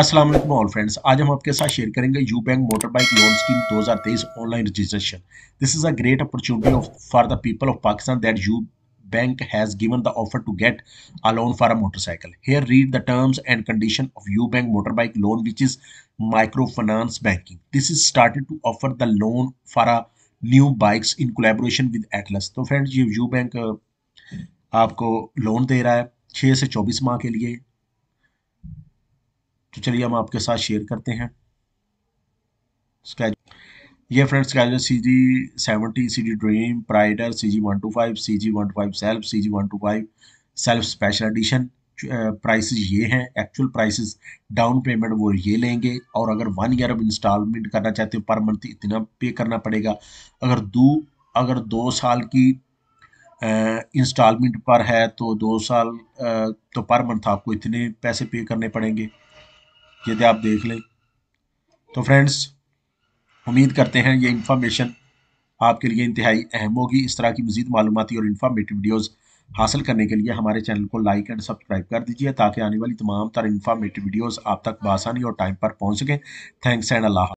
अस्सलाम वालेकुम all friends आज हम आपके साथ शेयर करेंगे U bank motor bike loan scheme 2023 online registration this is a great opportunity for the people of Pakistan that U bank has given the offer to get a loan for a motorcycle here read the terms and condition of U bank motor bike loan which is micro finance banking this is started to offer the loan for a new bikes in collaboration with Atlas तो friends ये U bank uh, आपको लोन दे रहा है छः से चौबीस माह के लिए चलिए हम आपके साथ शेयर करते हैं ये friends casual C G seventy C G dream Pridor C G one two five C G one two five self C G one two five self special edition prices ये हैं एक्चुअल प्राइसेस डाउन पेमेंट वो ये लेंगे और अगर one year अब instalment करना चाहते हो पर मंथ इतना पे करना पड़ेगा अगर दो अगर दो साल की इंस्टॉलमेंट पर है तो दो साल आ, तो पर मंथ आपको इतने पैसे पे करने पड़ेंगे यदि आप देख लें तो फ्रेंड्स उम्मीद करते हैं ये इन्फॉर्मेशन आपके लिए इंतहाई अहम होगी इस तरह की मजीद मालूमती और इन्फॉर्मेटिव वीडियोज़ हासिल करने के लिए हमारे चैनल को लाइक एंड सब्सक्राइब कर दीजिए ताकि आने वाली तमाम तर इन्फॉर्मेटिव वीडियोज़ आप तक बसानी और टाइम पर पहुँच सकें थैंक्स एंड अल्लाह